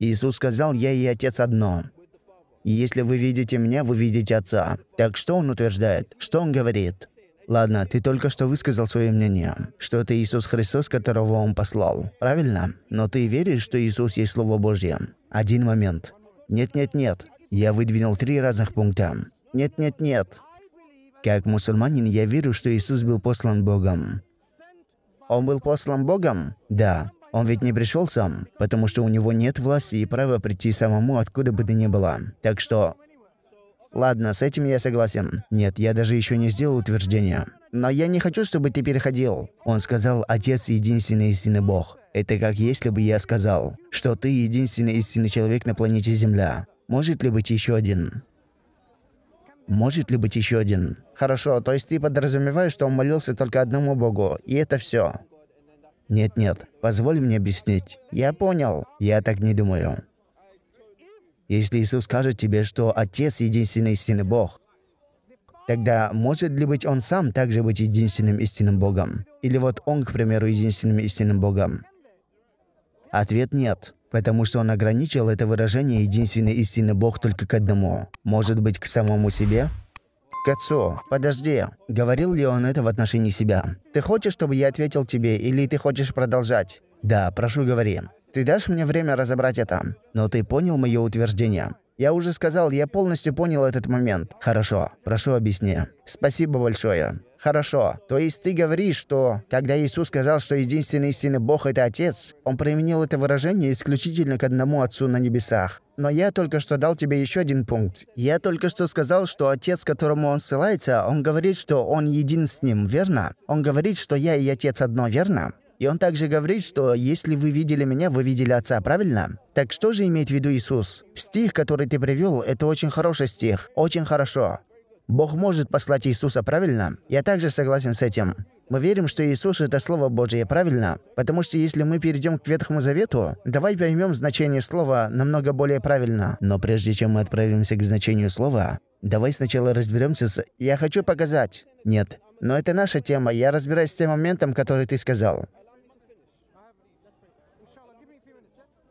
Иисус сказал, «Я и Отец одно». «Если вы видите меня, вы видите Отца». Так что он утверждает? Что он говорит? Ладно, ты только что высказал свое мнение, что это Иисус Христос, которого Он послал. Правильно? Но ты веришь, что Иисус есть Слово Божье? Один момент. Нет-нет-нет. Я выдвинул три разных пункта. Нет-нет-нет. Как мусульманин, я верю, что Иисус был послан Богом. Он был послан Богом? Да. Он ведь не пришел сам, потому что у него нет власти и права прийти самому откуда бы то ни было. Так что... Ладно, с этим я согласен. Нет, я даже еще не сделал утверждения, Но я не хочу, чтобы ты переходил. Он сказал, отец единственный истинный бог. Это как если бы я сказал, что ты единственный истинный человек на планете Земля. Может ли быть еще один? Может ли быть еще один? Хорошо, то есть ты подразумеваешь, что он молился только одному богу, и это все. Нет-нет, позволь мне объяснить. Я понял. Я так не думаю. Если Иисус скажет тебе, что Отец – единственный истинный Бог, тогда может ли быть Он сам также быть единственным истинным Богом? Или вот Он, к примеру, единственным истинным Богом? Ответ – нет, потому что Он ограничил это выражение «единственный истинный Бог» только к одному. Может быть, к самому себе? Отцу, подожди. Говорил ли он это в отношении себя? Ты хочешь, чтобы я ответил тебе, или ты хочешь продолжать? Да, прошу, говори. Ты дашь мне время разобрать это? Но ты понял мое утверждение? Я уже сказал, я полностью понял этот момент. Хорошо, прошу объясни. Спасибо большое. Хорошо. То есть ты говоришь, что когда Иисус сказал, что единственный истинный Бог – это Отец, Он применил это выражение исключительно к одному Отцу на небесах. Но я только что дал тебе еще один пункт. Я только что сказал, что Отец, к которому Он ссылается, Он говорит, что Он един с Ним, верно? Он говорит, что я и Отец одно, верно? И он также говорит, что «если вы видели меня, вы видели Отца», правильно? Так что же имеет в виду Иисус? Стих, который ты привел, это очень хороший стих. Очень хорошо. Бог может послать Иисуса, правильно? Я также согласен с этим. Мы верим, что Иисус – это Слово Божие, правильно? Потому что если мы перейдем к Ветхому Завету, давай поймем значение слова намного более правильно. Но прежде чем мы отправимся к значению слова, давай сначала разберемся с... Я хочу показать. Нет. Но это наша тема, я разбираюсь с тем моментом, который ты сказал.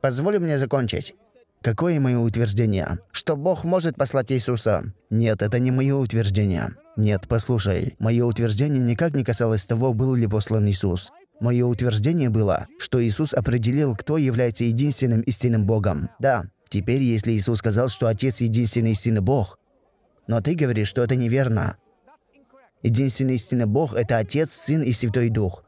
Позволь мне закончить. Какое мое утверждение? Что Бог может послать Иисуса? Нет, это не мое утверждение. Нет, послушай, мое утверждение никак не касалось того, был ли послан Иисус. Мое утверждение было, что Иисус определил, кто является единственным истинным Богом. Да, теперь если Иисус сказал, что Отец единственный истинный Бог, но ты говоришь, что это неверно. Единственный истинный Бог – это Отец, Сын и Святой Дух.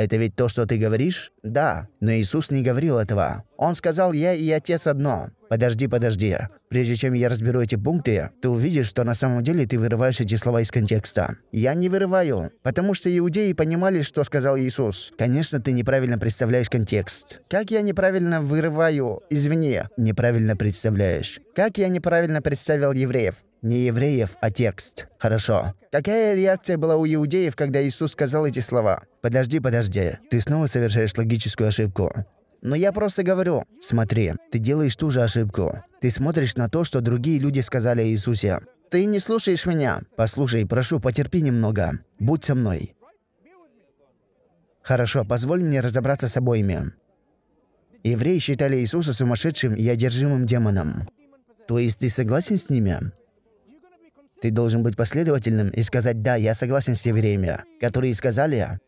Это ведь то, что ты говоришь? Да, но Иисус не говорил этого. Он сказал, я и Отец одно. Подожди, подожди. Прежде чем я разберу эти пункты, ты увидишь, что на самом деле ты вырываешь эти слова из контекста. Я не вырываю, потому что иудеи понимали, что сказал Иисус. Конечно, ты неправильно представляешь контекст. Как я неправильно вырываю извне? Неправильно представляешь. Как я неправильно представил евреев? Не евреев, а текст. Хорошо. Какая реакция была у иудеев, когда Иисус сказал эти слова? Подожди, подожди. Ты снова совершаешь логическую ошибку. Но я просто говорю, смотри, ты делаешь ту же ошибку. Ты смотришь на то, что другие люди сказали о Иисусе. Ты не слушаешь меня. Послушай, прошу, потерпи немного. Будь со мной. Хорошо, позволь мне разобраться с обоими. Евреи считали Иисуса сумасшедшим и одержимым демоном. То есть ты согласен с ними? Ты должен быть последовательным и сказать «Да, я согласен с евреями», которые сказали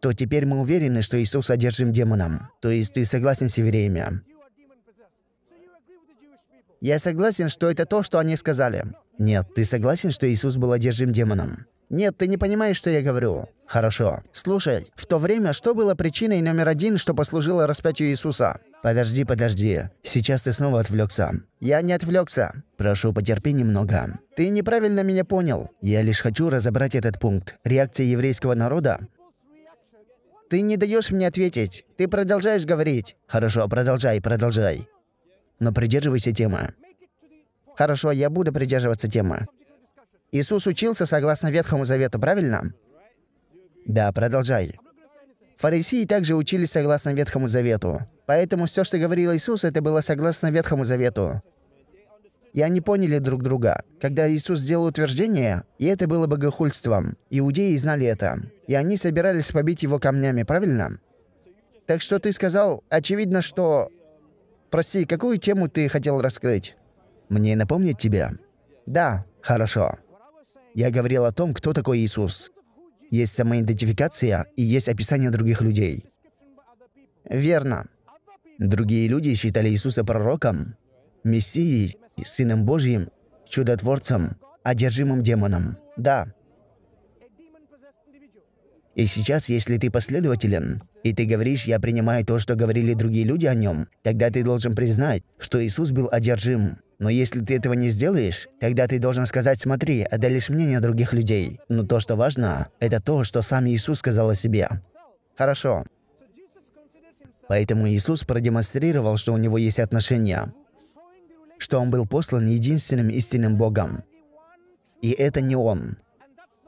то теперь мы уверены, что Иисус одержим демоном. То есть ты согласен с евреями? Я согласен, что это то, что они сказали. Нет, ты согласен, что Иисус был одержим демоном? Нет, ты не понимаешь, что я говорю. Хорошо. Слушай, в то время что было причиной номер один, что послужило распятию Иисуса? Подожди, подожди. Сейчас ты снова отвлекся. Я не отвлекся. Прошу, потерпи немного. Ты неправильно меня понял. Я лишь хочу разобрать этот пункт. Реакция еврейского народа «Ты не даешь мне ответить. Ты продолжаешь говорить». «Хорошо, продолжай, продолжай. Но придерживайся темы». «Хорошо, я буду придерживаться темы». Иисус учился согласно Ветхому Завету, правильно? Да, продолжай. Фарисеи также учились согласно Ветхому Завету. Поэтому все, что говорил Иисус, это было согласно Ветхому Завету. И они поняли друг друга. Когда Иисус сделал утверждение, и это было богохульством. Иудеи знали это и они собирались побить его камнями, правильно? Так что ты сказал, очевидно, что... Прости, какую тему ты хотел раскрыть? Мне напомнить тебе? Да. Хорошо. Я говорил о том, кто такой Иисус. Есть самоидентификация и есть описание других людей. Верно. Другие люди считали Иисуса пророком, мессией, сыном Божьим, чудотворцем, одержимым демоном. Да. И сейчас, если ты последователен, и ты говоришь, я принимаю то, что говорили другие люди о нем, тогда ты должен признать, что Иисус был одержим. Но если ты этого не сделаешь, тогда ты должен сказать, смотри, отдалишь мнение других людей. Но то, что важно, это то, что сам Иисус сказал о себе. Хорошо. Поэтому Иисус продемонстрировал, что у него есть отношения, что он был послан единственным истинным Богом. И это не он,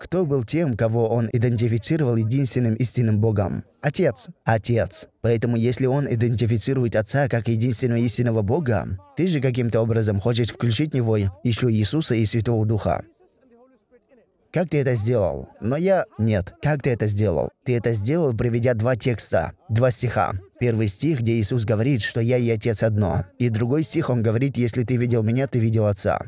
кто был тем, кого он идентифицировал единственным истинным Богом? Отец. Отец. Поэтому если он идентифицирует Отца как единственного истинного Бога, ты же каким-то образом хочешь включить в него еще Иисуса и Святого Духа. Как ты это сделал? Но я... Нет, как ты это сделал? Ты это сделал, приведя два текста, два стиха. Первый стих, где Иисус говорит, что «я и Отец одно». И другой стих, он говорит, «если ты видел меня, ты видел Отца».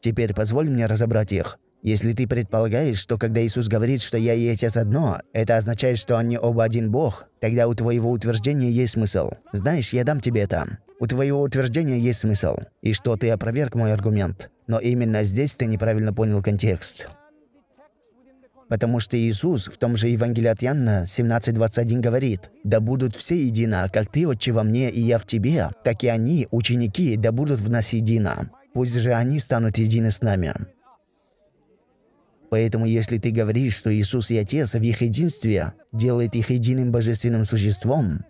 Теперь позволь мне разобрать их. Если ты предполагаешь, что когда Иисус говорит, что «я и Отец одно», это означает, что они оба один Бог, тогда у твоего утверждения есть смысл. Знаешь, я дам тебе это. У твоего утверждения есть смысл. И что ты опроверг мой аргумент. Но именно здесь ты неправильно понял контекст. Потому что Иисус в том же Евангелии от Иоанна 17.21 говорит, «Да будут все едино, как ты, Отче, во мне, и я в тебе, так и они, ученики, да будут в нас едино. Пусть же они станут едины с нами». Поэтому если ты говоришь, что Иисус и Отец в их единстве делает их единым божественным существом,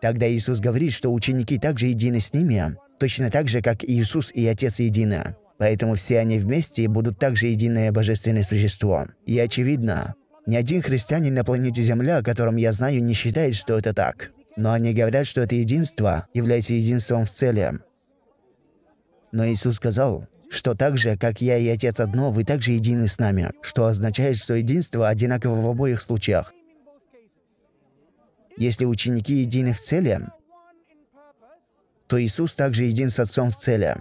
тогда Иисус говорит, что ученики также едины с ними, точно так же, как Иисус и Отец едины. Поэтому все они вместе будут также единое божественное существо. И очевидно, ни один христианин на планете Земля, о котором я знаю, не считает, что это так. Но они говорят, что это единство является единством в целе. Но Иисус сказал, что так же, как я и Отец одно, вы также едины с нами, что означает, что единство одинаково в обоих случаях. Если ученики едины в цели, то Иисус также един с Отцом в цели.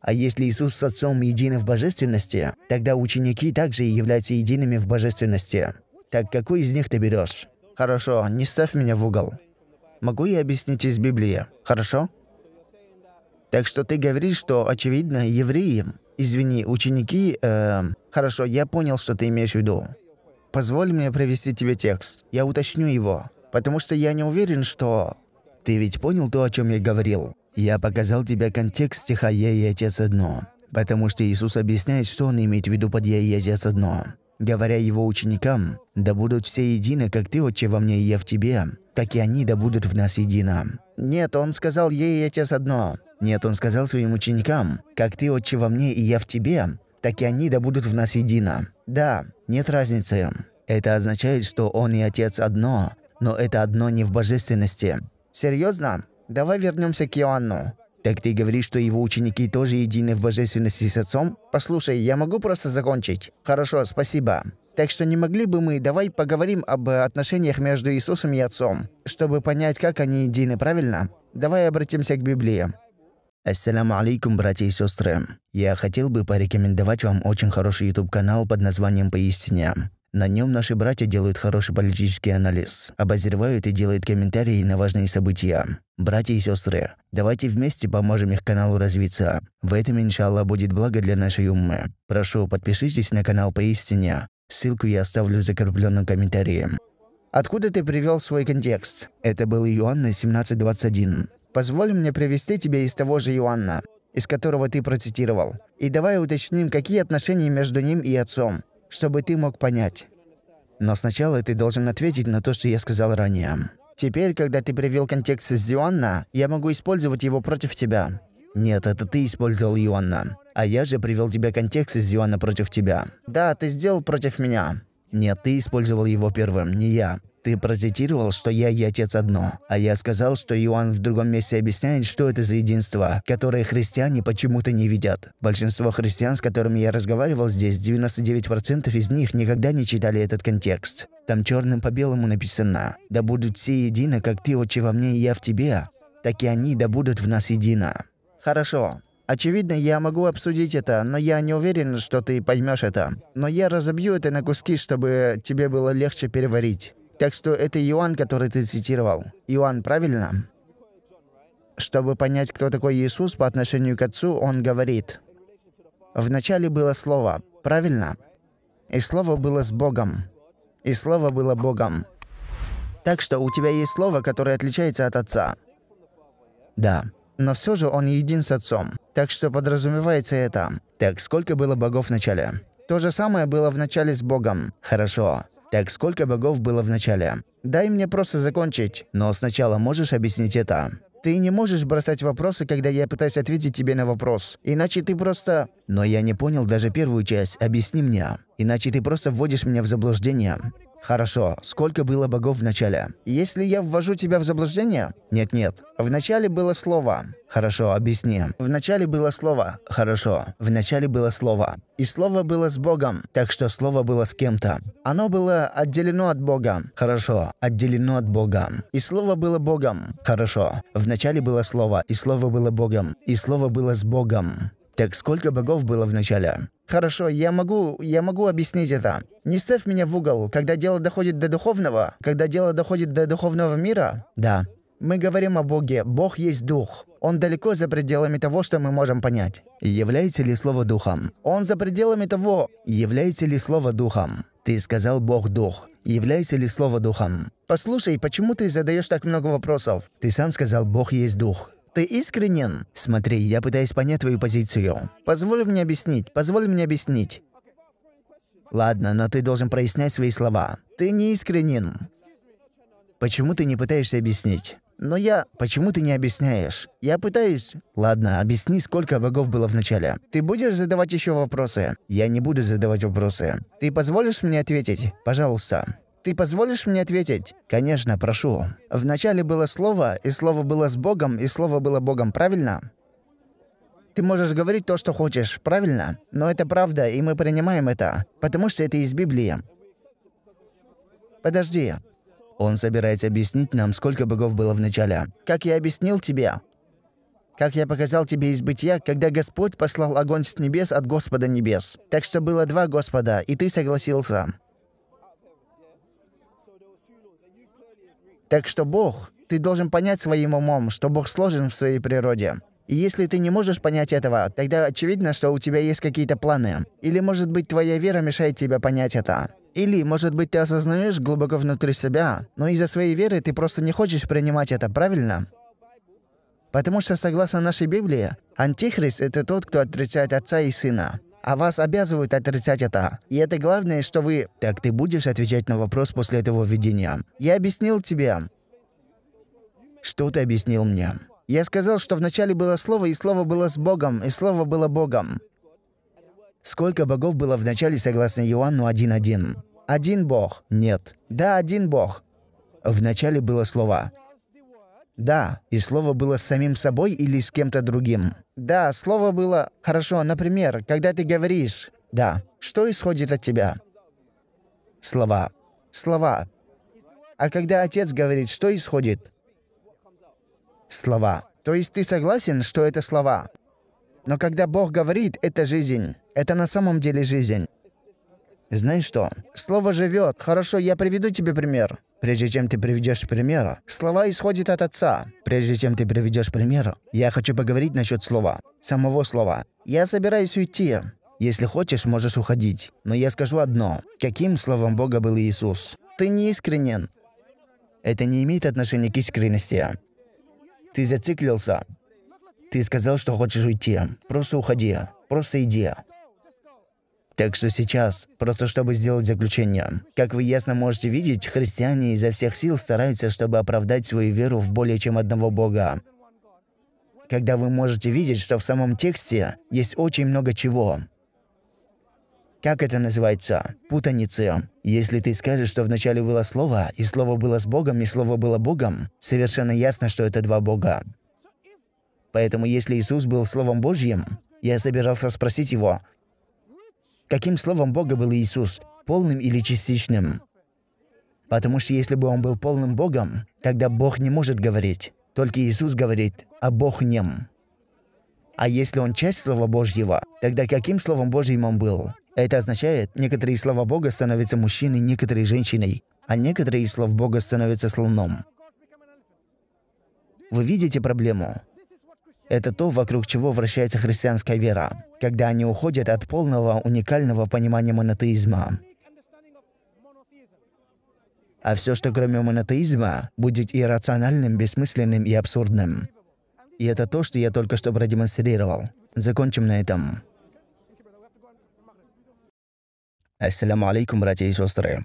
А если Иисус с Отцом едины в божественности, тогда ученики также являются едиными в божественности. Так какой из них ты берешь? Хорошо, не ставь меня в угол. Могу я объяснить из Библии? Хорошо? Так что ты говоришь, что, очевидно, евреи, Извини, ученики... Э, хорошо, я понял, что ты имеешь в виду. Позволь мне привести тебе текст. Я уточню его. Потому что я не уверен, что... Ты ведь понял то, о чем я говорил? Я показал тебе контекст стиха «Я и Отец одно». Потому что Иисус объясняет, что Он имеет в виду под «Я и Отец одно». Говоря его ученикам, «Да будут все едины, как ты, Отче, во мне и я в тебе, так и они да будут в нас едино». Нет, он сказал «Я и Отец одно». Нет, он сказал своим ученикам, «Как ты, Отче, во мне, и я в тебе, так и они да будут в нас едино». Да, нет разницы. Это означает, что он и отец одно, но это одно не в божественности. Серьезно? Давай вернемся к Иоанну. Так ты говоришь, что его ученики тоже едины в божественности с отцом? Послушай, я могу просто закончить? Хорошо, спасибо. Так что не могли бы мы, давай поговорим об отношениях между Иисусом и Отцом, чтобы понять, как они едины, правильно? Давай обратимся к Библии. Ассаламу алейкум, братья и сестры. Я хотел бы порекомендовать вам очень хороший YouTube-канал под названием «Поистине». На нем наши братья делают хороший политический анализ, обозревают и делают комментарии на важные события. Братья и сестры, давайте вместе поможем их каналу развиться. В этом, иншаллах, будет благо для нашей уммы. Прошу, подпишитесь на канал «Поистине». Ссылку я оставлю в закрепленном комментарии. Откуда ты привел свой контекст? Это был Иоанна 1721. Позволь мне привести тебе из того же Иоанна, из которого ты процитировал. И давай уточним, какие отношения между ним и отцом, чтобы ты мог понять. Но сначала ты должен ответить на то, что я сказал ранее. Теперь, когда ты привел контекст из Иоанна, я могу использовать его против тебя. Нет, это ты использовал Иоанна. А я же привел тебе контекст из Иоанна против тебя. Да, ты сделал против меня. Нет, ты использовал его первым, не я. Ты прозитировал, что я и Отец одно, а я сказал, что Иоанн в другом месте объясняет, что это за единство, которое христиане почему-то не видят. Большинство христиан, с которыми я разговаривал здесь, 99% из них никогда не читали этот контекст. Там черным по белому написано «Да будут все едины, как ты, Отче, во мне и я в тебе, так и они да будут в нас едино». Хорошо. Очевидно, я могу обсудить это, но я не уверен, что ты поймешь это. Но я разобью это на куски, чтобы тебе было легче переварить. Так что это Иоанн, который ты цитировал. Иоанн, правильно? Чтобы понять, кто такой Иисус по отношению к Отцу, он говорит, «Вначале было Слово, правильно? И Слово было с Богом. И Слово было Богом». Так что у тебя есть Слово, которое отличается от Отца. Да. Но все же он един с Отцом. Так что подразумевается это. Так, сколько было богов в начале? То же самое было в начале с Богом. Хорошо. Так сколько богов было в начале? Дай мне просто закончить. Но сначала можешь объяснить это. Ты не можешь бросать вопросы, когда я пытаюсь ответить тебе на вопрос. Иначе ты просто... Но я не понял даже первую часть. Объясни мне. Иначе ты просто вводишь меня в заблуждение. Хорошо, сколько было богов в начале? Если я ввожу тебя в заблуждение? Нет-нет. В начале было слово. Хорошо, объясни. В начале было слово. Хорошо. В начале было слово. И слово было с Богом, так что слово было с кем-то. Оно было отделено от Бога. Хорошо, отделено от Бога. И слово было Богом. Хорошо. В начале было слово, и слово было Богом, и слово было с Богом. Так сколько богов было в начале? Хорошо, я могу, я могу объяснить это. Не ставь меня в угол, когда дело доходит до духовного, когда дело доходит до духовного мира. Да. Мы говорим о Боге. Бог есть Дух. Он далеко за пределами того, что мы можем понять. Является ли слово Духом? Он за пределами того. Является ли слово Духом? Ты сказал Бог Дух. Является ли слово Духом? Послушай, почему ты задаешь так много вопросов? Ты сам сказал Бог есть Дух. Ты искренен? Смотри, я пытаюсь понять твою позицию. Позволь мне объяснить, позволь мне объяснить. Ладно, но ты должен прояснять свои слова. Ты не искренен. Почему ты не пытаешься объяснить? Но я... Почему ты не объясняешь? Я пытаюсь... Ладно, объясни, сколько богов было в начале. Ты будешь задавать еще вопросы? Я не буду задавать вопросы. Ты позволишь мне ответить? Пожалуйста. Ты позволишь мне ответить? Конечно, прошу. В начале было слово, и слово было с Богом, и слово было Богом, правильно? Ты можешь говорить то, что хочешь, правильно? Но это правда, и мы принимаем это, потому что это из Библии. Подожди. Он собирается объяснить нам, сколько богов было в начале. Как я объяснил тебе, как я показал тебе из бытия, когда Господь послал огонь с небес от Господа небес. Так что было два Господа, и ты согласился. Так что Бог, ты должен понять своим умом, что Бог сложен в своей природе. И если ты не можешь понять этого, тогда очевидно, что у тебя есть какие-то планы. Или, может быть, твоя вера мешает тебе понять это. Или, может быть, ты осознаешь глубоко внутри себя, но из-за своей веры ты просто не хочешь принимать это, правильно? Потому что, согласно нашей Библии, Антихрист – это тот, кто отрицает Отца и Сына а вас обязывают отрицать это. И это главное, что вы... Так ты будешь отвечать на вопрос после этого введения? Я объяснил тебе. Что ты объяснил мне? Я сказал, что вначале было слово, и слово было с Богом, и слово было Богом. Сколько богов было в начале, согласно Иоанну 1.1? Один Бог. Нет. Да, один Бог. В начале было слово. Да, и слово было с самим собой или с кем-то другим. Да, слово было... Хорошо, например, когда ты говоришь... Да, что исходит от тебя? Слова. Слова. А когда отец говорит, что исходит? Слова. То есть ты согласен, что это слова? Но когда Бог говорит, это жизнь. Это на самом деле жизнь. Знаешь что? Слово живет. Хорошо, я приведу тебе пример. Прежде чем ты приведешь примера, слова исходят от отца. Прежде чем ты приведешь пример, я хочу поговорить насчет слова. Самого слова. Я собираюсь уйти. Если хочешь, можешь уходить. Но я скажу одно. Каким словом Бога был Иисус? Ты не искренен. Это не имеет отношения к искренности. Ты зациклился. Ты сказал, что хочешь уйти. Просто уходи. Просто иди. Так что сейчас, просто чтобы сделать заключение. Как вы ясно можете видеть, христиане изо всех сил стараются, чтобы оправдать свою веру в более чем одного Бога. Когда вы можете видеть, что в самом тексте есть очень много чего. Как это называется? Путаницы. Если ты скажешь, что вначале было слово, и слово было с Богом, и слово было Богом, совершенно ясно, что это два Бога. Поэтому если Иисус был Словом Божьим, я собирался спросить его, Каким словом Бога был Иисус? Полным или частичным? Потому что если бы он был полным Богом, тогда Бог не может говорить. Только Иисус говорит, а Бог нем. А если он часть Слова Божьего, тогда каким Словом Божьим он был? Это означает, некоторые слова Бога становятся мужчиной, некоторые – женщиной, а некоторые из слов Бога становятся слоном. Вы видите проблему? Это то, вокруг чего вращается христианская вера, когда они уходят от полного уникального понимания монотеизма. А все, что кроме монотеизма, будет иррациональным, бессмысленным и абсурдным. И это то, что я только что продемонстрировал. Закончим на этом. Ассаляму алейкум, братья и сестры.